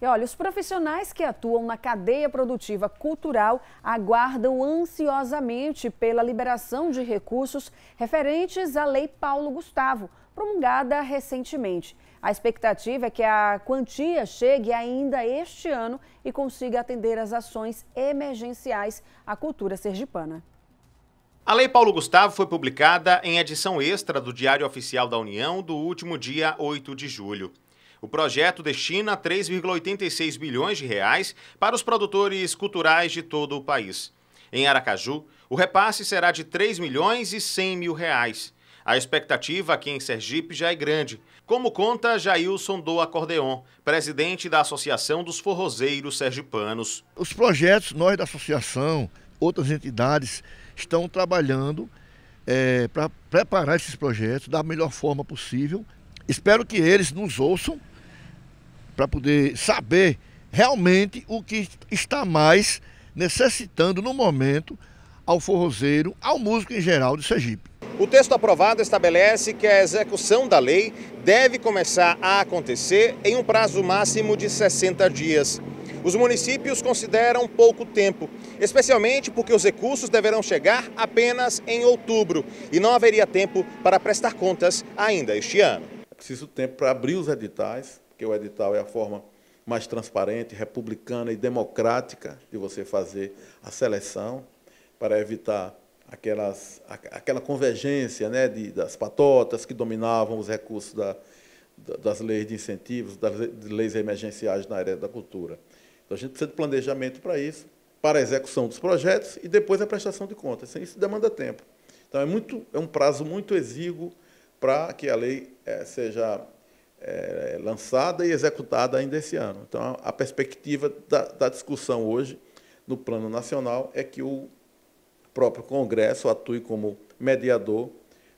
E olha, os profissionais que atuam na cadeia produtiva cultural aguardam ansiosamente pela liberação de recursos referentes à Lei Paulo Gustavo, promulgada recentemente. A expectativa é que a quantia chegue ainda este ano e consiga atender as ações emergenciais à cultura sergipana. A Lei Paulo Gustavo foi publicada em edição extra do Diário Oficial da União do último dia 8 de julho. O projeto destina 3,86 bilhões de reais para os produtores culturais de todo o país. Em Aracaju, o repasse será de 3 milhões e 100 mil reais. A expectativa aqui em Sergipe já é grande, como conta Jailson do Acordeon, presidente da Associação dos Forrozeiros Sergipanos. Os projetos, nós da associação, outras entidades, estão trabalhando é, para preparar esses projetos da melhor forma possível Espero que eles nos ouçam para poder saber realmente o que está mais necessitando no momento ao forrozeiro, ao músico em geral de Sergipe. O texto aprovado estabelece que a execução da lei deve começar a acontecer em um prazo máximo de 60 dias. Os municípios consideram pouco tempo, especialmente porque os recursos deverão chegar apenas em outubro e não haveria tempo para prestar contas ainda este ano preciso tempo para abrir os editais, porque o edital é a forma mais transparente, republicana e democrática de você fazer a seleção, para evitar aquelas, aquela convergência né, de, das patotas que dominavam os recursos da, das leis de incentivos, das leis emergenciais na área da cultura. Então, a gente precisa de planejamento para isso, para a execução dos projetos e depois a prestação de contas. Isso demanda tempo. Então, é, muito, é um prazo muito exíguo para que a lei é, seja é, lançada e executada ainda esse ano. Então, a perspectiva da, da discussão hoje no plano nacional é que o próprio Congresso atue como mediador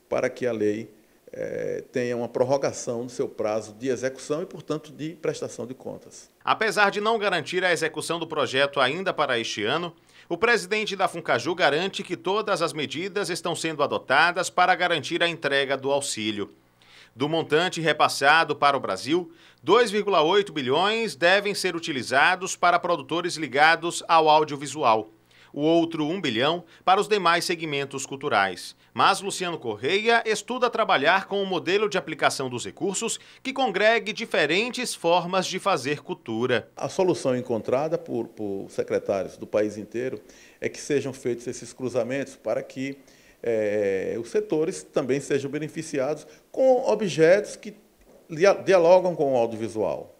para que a lei é, tenha uma prorrogação do seu prazo de execução e, portanto, de prestação de contas. Apesar de não garantir a execução do projeto ainda para este ano, o presidente da Funcaju garante que todas as medidas estão sendo adotadas para garantir a entrega do auxílio. Do montante repassado para o Brasil, 2,8 bilhões devem ser utilizados para produtores ligados ao audiovisual o outro 1 bilhão para os demais segmentos culturais. Mas Luciano Correia estuda trabalhar com um modelo de aplicação dos recursos que congregue diferentes formas de fazer cultura. A solução encontrada por, por secretários do país inteiro é que sejam feitos esses cruzamentos para que é, os setores também sejam beneficiados com objetos que dialogam com o audiovisual.